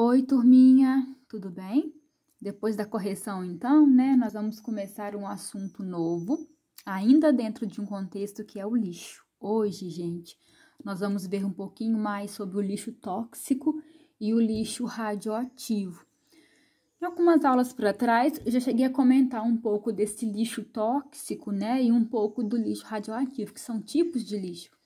Oi, turminha, tudo bem? Depois da correção, então, né, nós vamos começar um assunto novo, ainda dentro de um contexto que é o lixo. Hoje, gente, nós vamos ver um pouquinho mais sobre o lixo tóxico e o lixo radioativo. Em algumas aulas para trás, eu já cheguei a comentar um pouco desse lixo tóxico, né, e um pouco do lixo radioativo, que são tipos de lixo.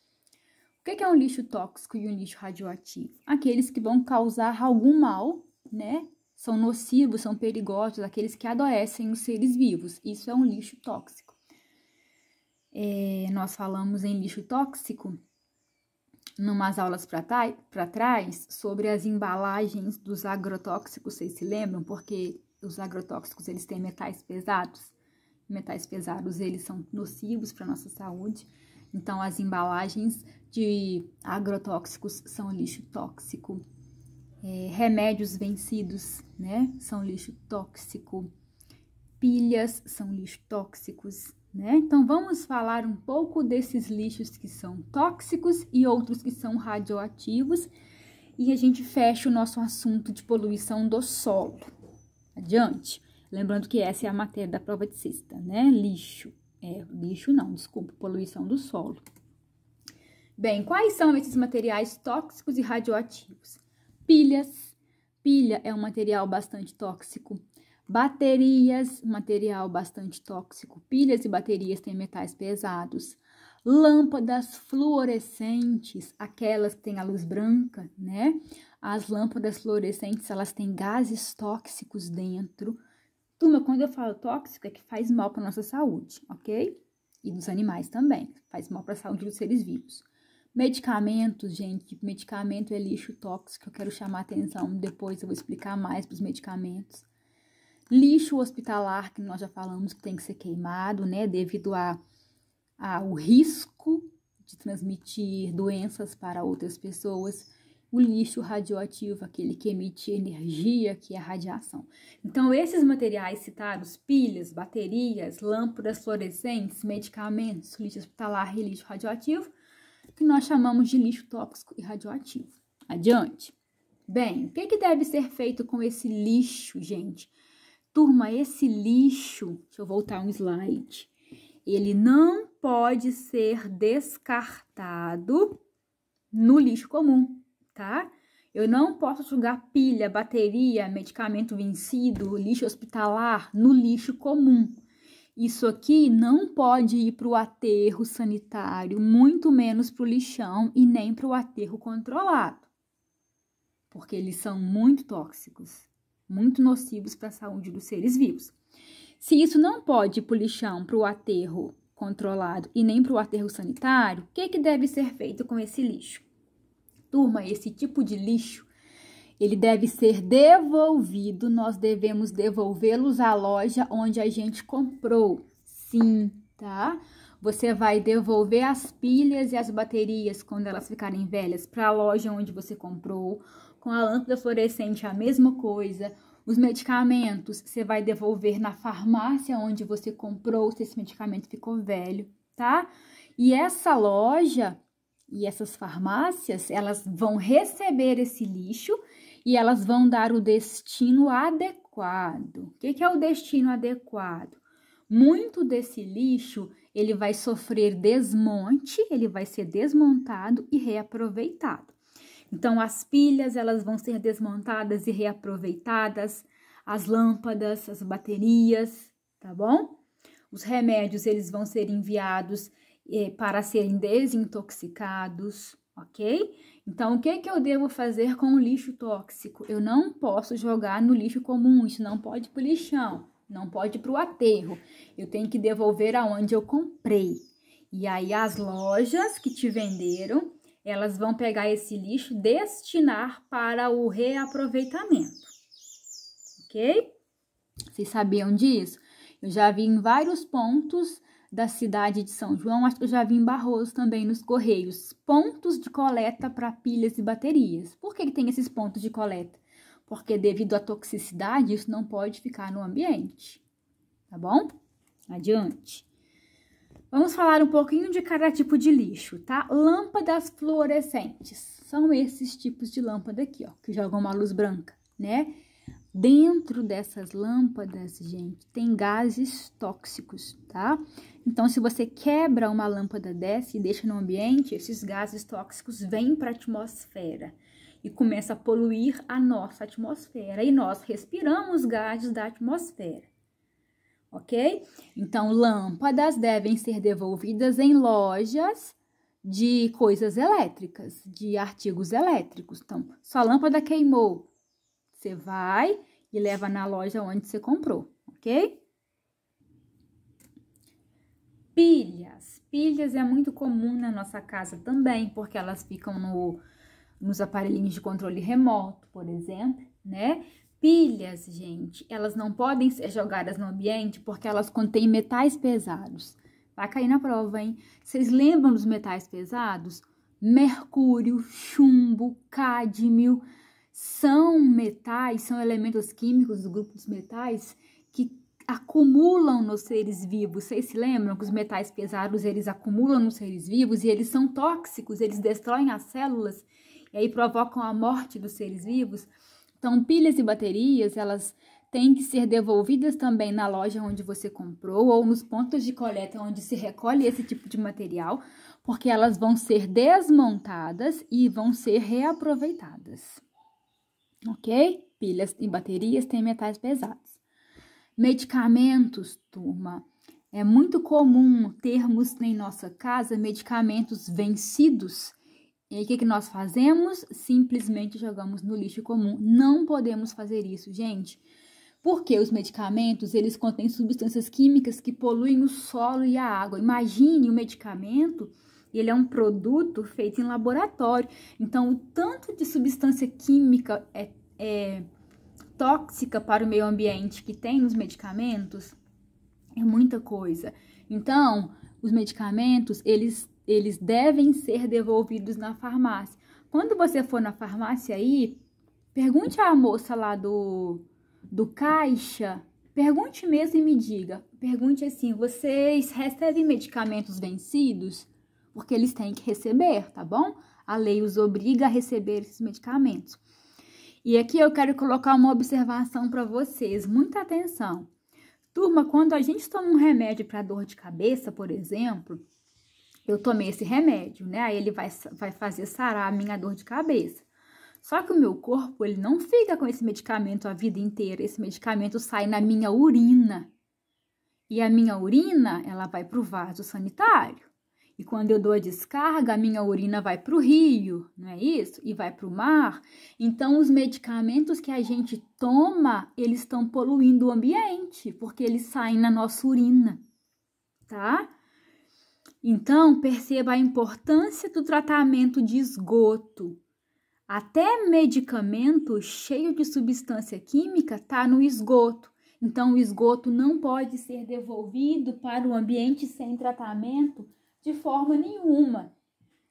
O que é um lixo tóxico e um lixo radioativo? Aqueles que vão causar algum mal, né? São nocivos, são perigosos, aqueles que adoecem os seres vivos. Isso é um lixo tóxico. É, nós falamos em lixo tóxico numas aulas para trás sobre as embalagens dos agrotóxicos, vocês se lembram? Porque os agrotóxicos eles têm metais pesados. Metais pesados eles são nocivos para nossa saúde. Então, as embalagens de agrotóxicos são lixo tóxico. É, remédios vencidos, né, são lixo tóxico. Pilhas são lixo tóxicos, né? Então, vamos falar um pouco desses lixos que são tóxicos e outros que são radioativos. E a gente fecha o nosso assunto de poluição do solo. Adiante. Lembrando que essa é a matéria da prova de sexta, né? Lixo. É, lixo não, desculpa, poluição do solo. Bem, quais são esses materiais tóxicos e radioativos? Pilhas. Pilha é um material bastante tóxico. Baterias, material bastante tóxico. Pilhas e baterias têm metais pesados. Lâmpadas fluorescentes, aquelas que têm a luz branca, né? As lâmpadas fluorescentes, elas têm gases tóxicos dentro Turma, quando eu falo tóxico, é que faz mal para nossa saúde, ok? E dos animais também, faz mal para a saúde dos seres vivos. Medicamentos, gente, tipo, medicamento é lixo tóxico, eu quero chamar atenção, depois eu vou explicar mais para os medicamentos. Lixo hospitalar, que nós já falamos que tem que ser queimado, né, devido a, a o risco de transmitir doenças para outras pessoas o lixo radioativo, aquele que emite energia, que é radiação. Então, esses materiais citados, pilhas, baterias, lâmpadas fluorescentes, medicamentos, lixo hospitalar e lixo radioativo, que nós chamamos de lixo tóxico e radioativo. Adiante. Bem, o que, que deve ser feito com esse lixo, gente? Turma, esse lixo, deixa eu voltar um slide, ele não pode ser descartado no lixo comum, tá? Eu não posso jogar pilha, bateria, medicamento vencido, lixo hospitalar no lixo comum. Isso aqui não pode ir para o aterro sanitário, muito menos para o lixão e nem para o aterro controlado, porque eles são muito tóxicos, muito nocivos para a saúde dos seres vivos. Se isso não pode ir para o lixão, para o aterro controlado e nem para o aterro sanitário, o que, que deve ser feito com esse lixo? Turma, esse tipo de lixo, ele deve ser devolvido, nós devemos devolvê-los à loja onde a gente comprou. Sim, tá? Você vai devolver as pilhas e as baterias quando elas ficarem velhas para a loja onde você comprou. Com a lâmpada fluorescente, a mesma coisa. Os medicamentos você vai devolver na farmácia onde você comprou se esse medicamento ficou velho, tá? E essa loja e essas farmácias, elas vão receber esse lixo e elas vão dar o destino adequado. O que, que é o destino adequado? Muito desse lixo ele vai sofrer desmonte, ele vai ser desmontado e reaproveitado. Então as pilhas elas vão ser desmontadas e reaproveitadas, as lâmpadas, as baterias, tá bom? Os remédios eles vão ser enviados eh, para serem desintoxicados, ok? Então, o que, é que eu devo fazer com o lixo tóxico? Eu não posso jogar no lixo comum, isso não pode para o lixão, não pode para o aterro. Eu tenho que devolver aonde eu comprei. E aí, as lojas que te venderam, elas vão pegar esse lixo, destinar para o reaproveitamento, ok? Vocês sabiam disso? Eu já vi em vários pontos da cidade de São João, acho que eu já vi em Barroso também, nos Correios, pontos de coleta para pilhas e baterias. Por que, que tem esses pontos de coleta? Porque devido à toxicidade, isso não pode ficar no ambiente, tá bom? Adiante. Vamos falar um pouquinho de cada tipo de lixo, tá? Lâmpadas fluorescentes. São esses tipos de lâmpada aqui, ó, que jogam uma luz branca, né? Dentro dessas lâmpadas, gente, tem gases tóxicos, tá? Então, se você quebra uma lâmpada dessa e deixa no ambiente, esses gases tóxicos vêm para a atmosfera e começa a poluir a nossa atmosfera e nós respiramos gases da atmosfera. OK? Então, lâmpadas devem ser devolvidas em lojas de coisas elétricas, de artigos elétricos. Então, sua lâmpada queimou, você vai e leva na loja onde você comprou, OK? pilhas. Pilhas é muito comum na nossa casa também, porque elas ficam no, nos aparelhinhos de controle remoto, por exemplo, né? Pilhas, gente, elas não podem ser jogadas no ambiente porque elas contêm metais pesados. Vai cair na prova, hein? Vocês lembram dos metais pesados? Mercúrio, chumbo, cádmio são metais, são elementos químicos do grupo dos metais que acumulam nos seres vivos. Vocês se lembram que os metais pesados eles acumulam nos seres vivos e eles são tóxicos, eles destroem as células e aí provocam a morte dos seres vivos. Então, pilhas e baterias, elas têm que ser devolvidas também na loja onde você comprou ou nos pontos de coleta onde se recolhe esse tipo de material, porque elas vão ser desmontadas e vão ser reaproveitadas. OK? Pilhas e baterias têm metais pesados. Medicamentos, turma. É muito comum termos em nossa casa medicamentos vencidos. E o que, que nós fazemos? Simplesmente jogamos no lixo comum. Não podemos fazer isso, gente. Porque os medicamentos, eles contêm substâncias químicas que poluem o solo e a água. Imagine o medicamento, ele é um produto feito em laboratório. Então, o tanto de substância química é, é tóxica para o meio ambiente que tem nos medicamentos é muita coisa. Então, os medicamentos, eles, eles devem ser devolvidos na farmácia. Quando você for na farmácia aí, pergunte à moça lá do, do caixa, pergunte mesmo e me diga. Pergunte assim, vocês recebem medicamentos vencidos? Porque eles têm que receber, tá bom? A lei os obriga a receber esses medicamentos. E aqui eu quero colocar uma observação para vocês, muita atenção. Turma, quando a gente toma um remédio para dor de cabeça, por exemplo, eu tomei esse remédio, né? Aí ele vai, vai fazer sarar a minha dor de cabeça. Só que o meu corpo, ele não fica com esse medicamento a vida inteira. Esse medicamento sai na minha urina. E a minha urina, ela vai para o vaso sanitário. E quando eu dou a descarga, a minha urina vai para o rio, não é isso? E vai para o mar. Então, os medicamentos que a gente toma, eles estão poluindo o ambiente, porque eles saem na nossa urina, tá? Então, perceba a importância do tratamento de esgoto. Até medicamento cheio de substância química está no esgoto. Então, o esgoto não pode ser devolvido para o ambiente sem tratamento de forma nenhuma.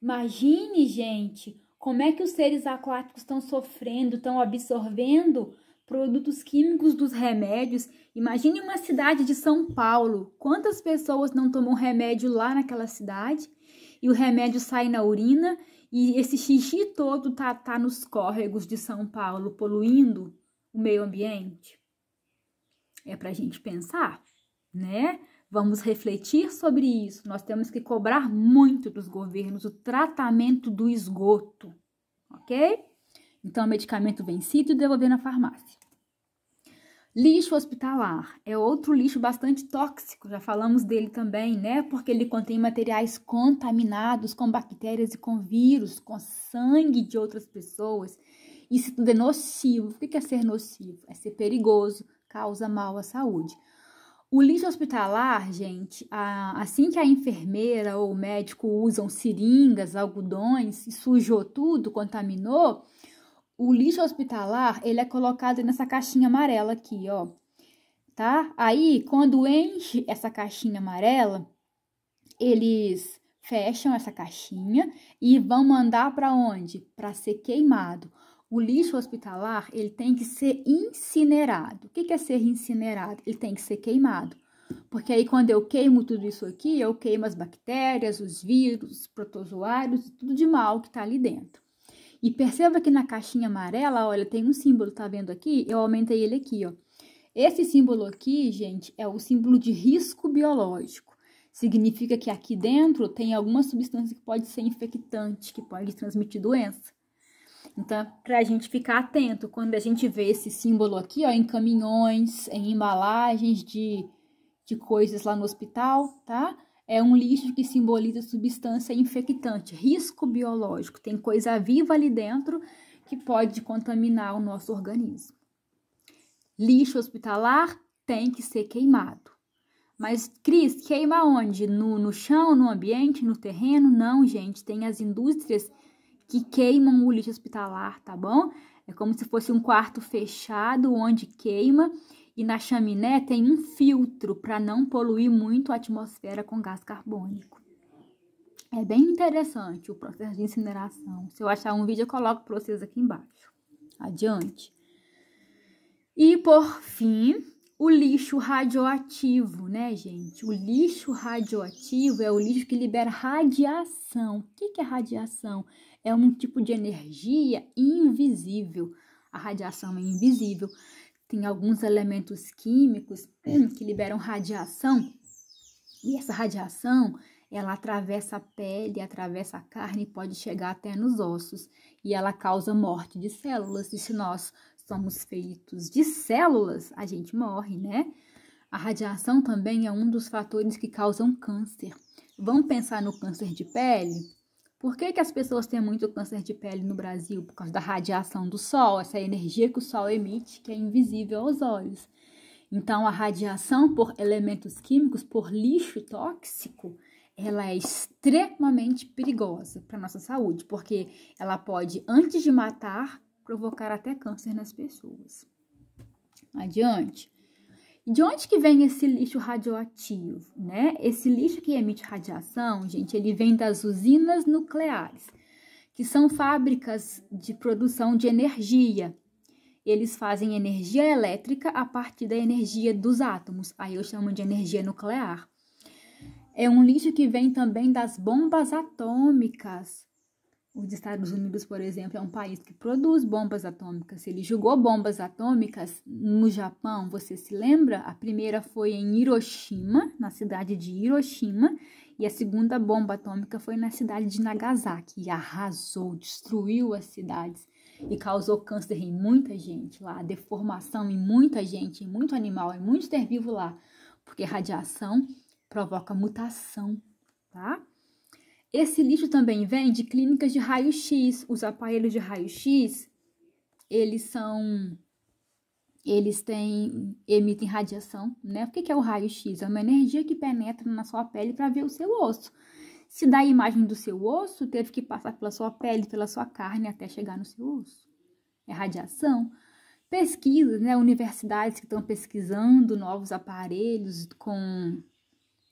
Imagine, gente, como é que os seres aquáticos estão sofrendo, estão absorvendo produtos químicos dos remédios. Imagine uma cidade de São Paulo. Quantas pessoas não tomam remédio lá naquela cidade? E o remédio sai na urina e esse xixi todo tá, tá nos córregos de São Paulo, poluindo o meio ambiente. É para a gente pensar, né? Vamos refletir sobre isso. Nós temos que cobrar muito dos governos o tratamento do esgoto, ok? Então, medicamento vencido e devolver na farmácia. Lixo hospitalar é outro lixo bastante tóxico, já falamos dele também, né? Porque ele contém materiais contaminados com bactérias e com vírus, com sangue de outras pessoas. Isso tudo é nocivo. O que é ser nocivo? É ser perigoso, causa mal à saúde. O lixo hospitalar, gente, assim que a enfermeira ou o médico usam seringas, algodões, sujou tudo, contaminou, o lixo hospitalar, ele é colocado nessa caixinha amarela aqui, ó, tá? Aí, quando enche essa caixinha amarela, eles fecham essa caixinha e vão mandar para onde? Para ser queimado o lixo hospitalar ele tem que ser incinerado. O que é ser incinerado? Ele tem que ser queimado. Porque aí, quando eu queimo tudo isso aqui, eu queimo as bactérias, os vírus, os protozoários, tudo de mal que está ali dentro. E perceba que na caixinha amarela, olha, tem um símbolo, tá vendo aqui? Eu aumentei ele aqui, ó. Esse símbolo aqui, gente, é o símbolo de risco biológico. Significa que aqui dentro tem alguma substância que pode ser infectante, que pode transmitir doença. Então, para a gente ficar atento, quando a gente vê esse símbolo aqui, ó, em caminhões, em embalagens de, de coisas lá no hospital, tá? É um lixo que simboliza substância infectante, risco biológico. Tem coisa viva ali dentro que pode contaminar o nosso organismo. Lixo hospitalar tem que ser queimado. Mas, Cris, queima onde? No, no chão, no ambiente, no terreno? Não, gente. Tem as indústrias que queimam o lixo hospitalar, tá bom? É como se fosse um quarto fechado onde queima e na chaminé tem um filtro para não poluir muito a atmosfera com gás carbônico. É bem interessante o processo de incineração. Se eu achar um vídeo, eu coloco para vocês aqui embaixo. Adiante. E por fim, o lixo radioativo, né, gente? O lixo radioativo é o lixo que libera radiação. O que, que é radiação? Radiação é um tipo de energia invisível. A radiação é invisível. Tem alguns elementos químicos hum, que liberam radiação e essa radiação ela atravessa a pele, atravessa a carne e pode chegar até nos ossos. E ela causa morte de células. E se nós somos feitos de células, a gente morre, né? A radiação também é um dos fatores que causam câncer. Vamos pensar no câncer de pele? Por que, que as pessoas têm muito câncer de pele no Brasil? Por causa da radiação do sol, essa energia que o sol emite, que é invisível aos olhos. Então, a radiação por elementos químicos, por lixo tóxico, ela é extremamente perigosa para a nossa saúde, porque ela pode, antes de matar, provocar até câncer nas pessoas. Adiante. De onde que vem esse lixo radioativo, né? Esse lixo que emite radiação, gente, ele vem das usinas nucleares, que são fábricas de produção de energia. Eles fazem energia elétrica a partir da energia dos átomos. Aí eu chamo de energia nuclear. É um lixo que vem também das bombas atômicas, os Estados Unidos, por exemplo, é um país que produz bombas atômicas. Ele jogou bombas atômicas no Japão, você se lembra? A primeira foi em Hiroshima, na cidade de Hiroshima, e a segunda bomba atômica foi na cidade de Nagasaki. E arrasou, destruiu as cidades e causou câncer em muita gente lá, deformação em muita gente, em muito animal, em muito vivo lá, porque radiação provoca mutação, tá? Esse lixo também vem de clínicas de raio-x. Os aparelhos de raio-x, eles são eles têm emitem radiação, né? O que é o raio-x? É uma energia que penetra na sua pele para ver o seu osso. Se dá a imagem do seu osso, teve que passar pela sua pele, pela sua carne até chegar no seu osso. É radiação. Pesquisas, né? Universidades que estão pesquisando novos aparelhos com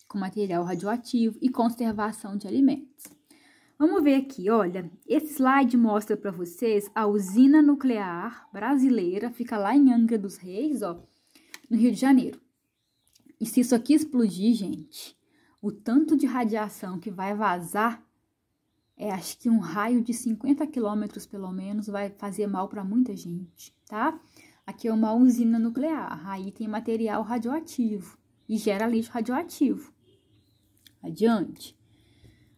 com material radioativo e conservação de alimentos. Vamos ver aqui, olha, esse slide mostra para vocês a usina nuclear brasileira, fica lá em Angra dos Reis, ó, no Rio de Janeiro. E se isso aqui explodir, gente, o tanto de radiação que vai vazar é, acho que um raio de 50 quilômetros, pelo menos, vai fazer mal para muita gente, tá? Aqui é uma usina nuclear, aí tem material radioativo e gera lixo radioativo adiante.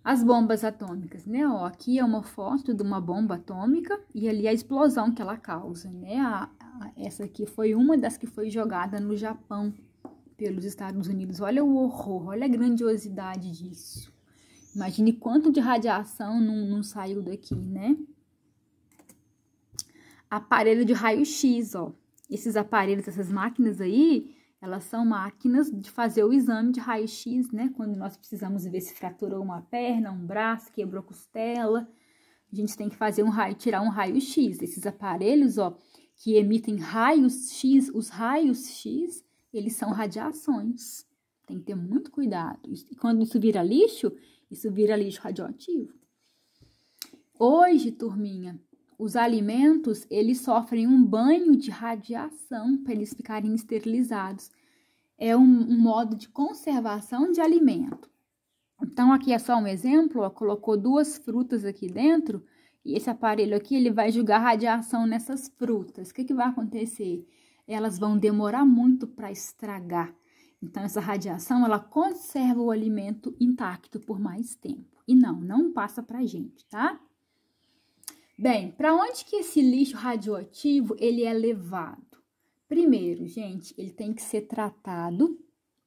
As bombas atômicas, né? Ó, aqui é uma foto de uma bomba atômica e ali a explosão que ela causa, né? A, a, essa aqui foi uma das que foi jogada no Japão pelos Estados Unidos. Olha o horror, olha a grandiosidade disso. Imagine quanto de radiação não, não saiu daqui, né? Aparelho de raio-x, ó. Esses aparelhos, essas máquinas aí, elas são máquinas de fazer o exame de raio-x, né? Quando nós precisamos ver se fraturou uma perna, um braço, quebrou costela. A gente tem que fazer um raio, tirar um raio-x. Esses aparelhos, ó, que emitem raios X, os raios X, eles são radiações. Tem que ter muito cuidado. E quando isso vira lixo, isso vira lixo radioativo. Hoje, turminha, os alimentos eles sofrem um banho de radiação para eles ficarem esterilizados. É um, um, modo de conservação de alimento. Então aqui é só um exemplo, ó, colocou duas frutas aqui dentro e esse aparelho aqui ele vai jogar radiação nessas frutas. O que, que vai acontecer? Elas vão demorar muito para estragar. Então essa radiação ela conserva o alimento intacto por mais tempo. E não, não passa para gente, tá? Bem, para onde que esse lixo radioativo ele é levado? Primeiro, gente, ele tem que ser tratado,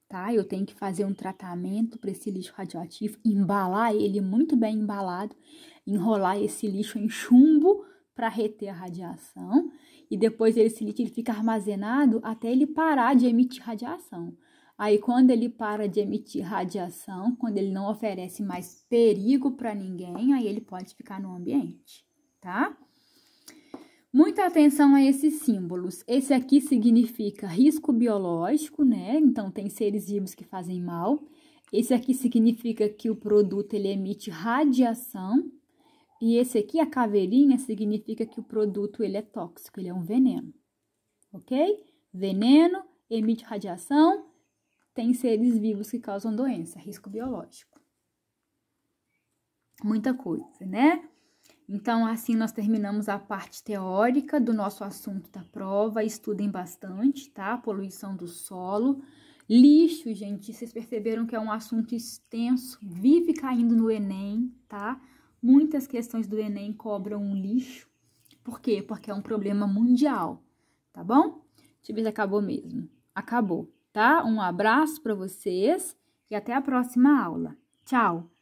tá? Eu tenho que fazer um tratamento para esse lixo radioativo, embalar ele muito bem embalado, enrolar esse lixo em chumbo para reter a radiação e depois esse lixo ele fica armazenado até ele parar de emitir radiação. Aí, quando ele para de emitir radiação, quando ele não oferece mais perigo para ninguém, aí ele pode ficar no ambiente tá? Muita atenção a esses símbolos. Esse aqui significa risco biológico, né? Então, tem seres vivos que fazem mal. Esse aqui significa que o produto ele emite radiação. E esse aqui, a caveirinha, significa que o produto ele é tóxico, ele é um veneno. Ok? Veneno, emite radiação, tem seres vivos que causam doença, risco biológico. Muita coisa, né? Então, assim nós terminamos a parte teórica do nosso assunto da prova. Estudem bastante, tá? Poluição do solo. Lixo, gente, vocês perceberam que é um assunto extenso, vive caindo no Enem, tá? Muitas questões do Enem cobram um lixo. Por quê? Porque é um problema mundial, tá bom? Tibis acabou mesmo. Acabou, tá? Um abraço para vocês e até a próxima aula. Tchau!